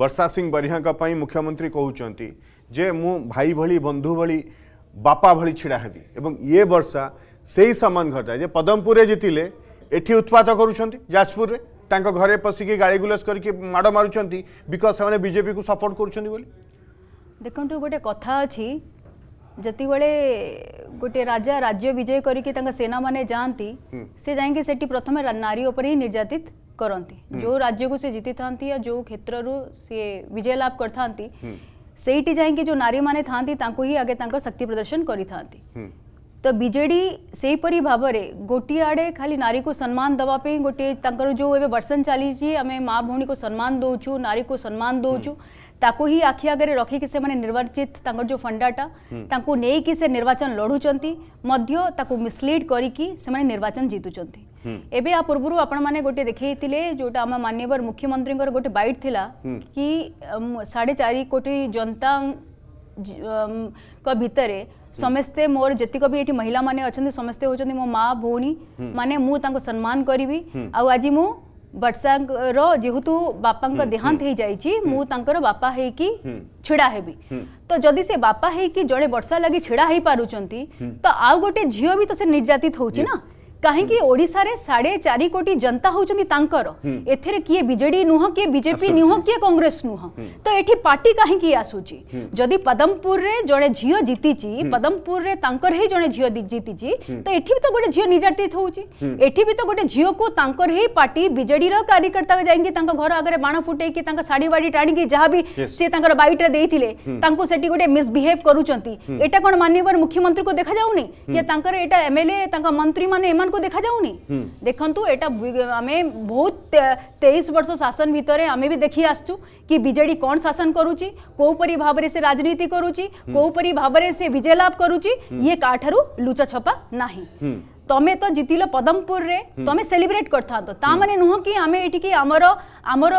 वर्षा सिंह बरिया मुख्यमंत्री कहते जे मु भाई भली बंधु भली बापा भली छिड़ा हेबी एवं ये वर्षा से ही सामान घटा जे पदमपुर जीति एटी उत्पात कराजपुर घरे पशिक गाड़ी गुलस करड़ मार बिकज से बीजेपी को सपोर्ट कर देखु गोटे कथा अच्छी जति बड़े गोटे राजा राज्य विजय करके सेना मैंने जाती से जाकि प्रथम नारी उपर ही निर्यातित करती हम्म। जो राज्य को सी जीति था जो क्षेत्र सी विजय लाभ कर सही जाए कि जो नारी मैंने था आगे शक्ति प्रदर्शन कर हम्म। तो बीजेडी से परी भावरे गोटी आड़े खाली नारी को सम्मान दबा पे गोटे जो एवे वर्षन चली छी हमें मां को सम्मान दोउचू नारी को सम्मान हम्म। दोउचू ताको ही आखी आगे रखे से माने निर्वाचित जो फंडाटा नहीं नेई कि निर्वाचन लड़ू मध्य मिसलीड करवाचन कि एबे आ पूर्व आपण गोटे देखेइतिले जोटा आमा मुख्यमंत्री गोर गोटे बाइट थिला हम्म। कि 4.5 कोटी जनता को समस्ते मोर जति भी एठी महिला मैंने अछन्ते समस्ते होछन्ते मो मां भोनी हम्म। माने मु सम्मान करबी आज मु बटसांग रो बापा देहांत हे जाई बापा हे हेबी तो जदि से बापा हे कि जड़े बरसा लागी छिड़ा हे पारु तो आ गोटे झियो भी तसे निर्जातित होउ साढ़े चार कोटी जनता हूँ किए विजे नुह किए बीजेपी नुह किए कंग्रेस नुह तो ये पार्टी कहीं आसूची जदि पदमपुर जो झी जीति पदमपुर जन झी जीति तो ये भी तो गोटे झील निर्जात होती भी तो गोटे झील को ही पार्टी विजे कार्यकर्ता जाएंगे घर आगे बाण फुटे शाढ़ी वाड़ी टाणी जहाँ भी सी बैटे से गोटे मिसबिहेव कर मुख्यमंत्री को देखा जाऊनी किए एमएलए मंत्री मैंने ଆପଣମାନଙ୍କୁ ଦେଖାଯାଉନି ଦେଖନ୍ତୁ ଏଇଟା ଆମେ ବହୁତ ତେଇଶ ବର୍ଷ ଶାସନ ଭିତରେ ଆମେ ବି ଦେଖି ଆସୁଛୁ କି ବିଜେଡି କ'ଣ ଶାସନ କରୁଛି କେଉଁପରି ଭାବରେ ସେ ରାଜନୀତି କରୁଛି କେଉଁପରି ଭାବରେ ସେ ବିଜୟ ଲାଭ କରୁଛି ଇଏ କାହାଠାରୁ ଲୁଚଛପା ନାହିଁ तमें तो जीतिल पदमपुर हम्म। तुम सेलिब्रेट कर था ता हम्म। नुह कि आम एटिकी आमर आमर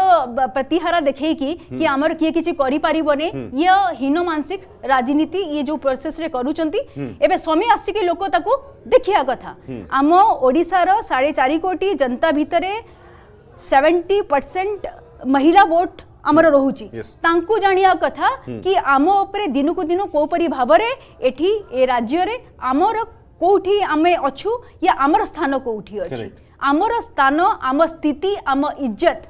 प्रतिहारा देखे कि हम्म। आम किए किसी करें ये हीन मानसिक राजनीति ये जो प्रोसेस रे करुँचे समय आसिकी लोक देखा कथा आम ओडार साढ़े चार कोटी जनता भितर सेवेन्टी परसेंट महिला वोट आमर रोच कथा कि आम उपरे दिन कु दिन कौपरी भाव में ये राज्य आमर कौटी आम अच्छु या आमर स्थान कौटी अच्छे आमर स्थान आम स्थिति आम इज्जत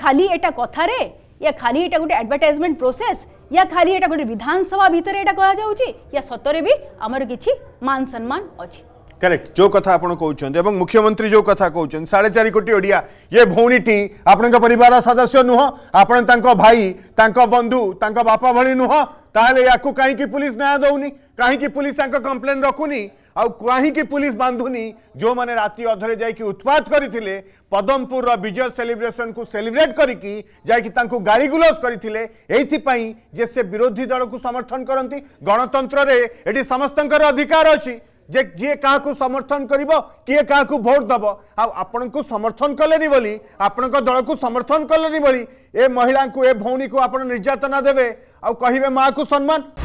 खाली एटा कथा रे या खाली एटा गोटे एडभर्टाइजमेंट प्रोसेस या खाली एटा गोटे विधानसभा भितर एटा कहा जाउ या सतरे भी आमर किछि मान सम्मान अछि करेक्ट जो कथा आपण कहउछन्त एवं मुख्यमंत्री जो कथा कहउछन् 4.5 कोटी ओडिया ये भौनी टी आपनका परिवार सदस्य नुह आपण तांका भाई तांका बंधु तांका बापा भली नुह ताहले याकु कहीं की पुलिस न्याय दौनी कहीं की पुलिस कंप्लेन रखुनी आउ कहीं पुलिस बांधुनी जो मैंने राति अधरे जा उत्पात करते पदमपुर विजय सेलिब्रेशन को सेलिब्रेट करी गाड़ी गुलज करते यहीपाई जे से विरोधी दल को समर्थन करती गणतंत्र समस्त अधिकार अच्छी जे जी क्या समर्थन कर किए क्या भोट दब आपण को समर्थन कलेनी आपण दल को समर्थन कलेनी ए महिला को ए भौणी को आप निर्यातना देवे आ कहे माँ को सम्मान